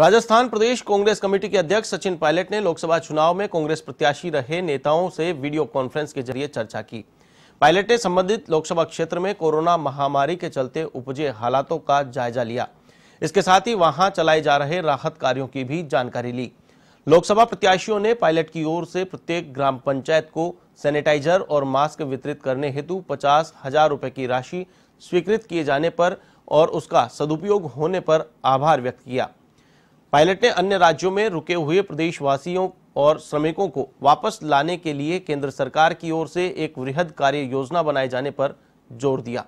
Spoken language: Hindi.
राजस्थान प्रदेश कांग्रेस कमेटी के अध्यक्ष सचिन पायलट ने लोकसभा चुनाव में कांग्रेस प्रत्याशी रहे नेताओं से वीडियो कॉन्फ्रेंस के जरिए चर्चा की पायलट ने संबंधित लोकसभा क्षेत्र में कोरोना महामारी के चलते उपजे हालातों का जायजा लिया इसके साथ ही वहां चलाए जा रहे राहत कार्यों की भी जानकारी ली लोकसभा प्रत्याशियों ने पायलट की ओर से प्रत्येक ग्राम पंचायत को सैनिटाइजर और मास्क वितरित करने हेतु पचास हजार रुपए की राशि स्वीकृत किए जाने पर और उसका सदुपयोग होने पर आभार व्यक्त किया पायलट ने अन्य राज्यों में रुके हुए प्रदेशवासियों और श्रमिकों को वापस लाने के लिए केंद्र सरकार की ओर से एक वृहद कार्य योजना बनाए जाने पर जोर दिया